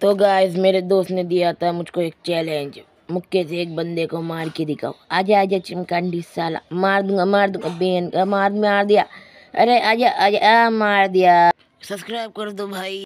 तो गाइस मेरे दोस्त ने दिया था मुझको एक चैलेंज मुक्के से एक बंदे को मार के दिखाओ आजा आजा चिमकांडी साला मार दूंगा मार दूंगा बेन का मार मार दिया अरे आजा आजा आ, मार दिया सब्सक्राइब कर दो भाई